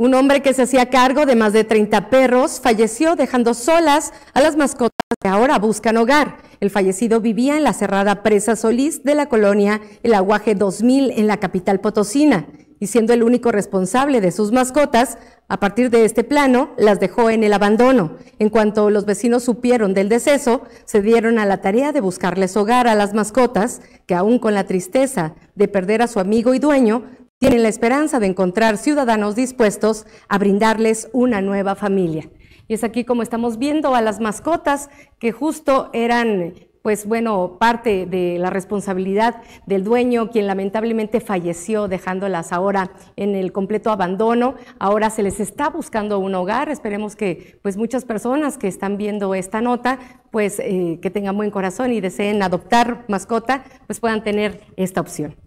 Un hombre que se hacía cargo de más de 30 perros falleció dejando solas a las mascotas que ahora buscan hogar. El fallecido vivía en la cerrada Presa Solís de la colonia El Aguaje 2000 en la capital potosina y siendo el único responsable de sus mascotas, a partir de este plano las dejó en el abandono. En cuanto los vecinos supieron del deceso, se dieron a la tarea de buscarles hogar a las mascotas, que aún con la tristeza de perder a su amigo y dueño, tienen la esperanza de encontrar ciudadanos dispuestos a brindarles una nueva familia. Y es aquí como estamos viendo a las mascotas que justo eran, pues bueno, parte de la responsabilidad del dueño, quien lamentablemente falleció dejándolas ahora en el completo abandono. Ahora se les está buscando un hogar. Esperemos que pues muchas personas que están viendo esta nota pues eh, que tengan buen corazón y deseen adoptar mascota, pues puedan tener esta opción.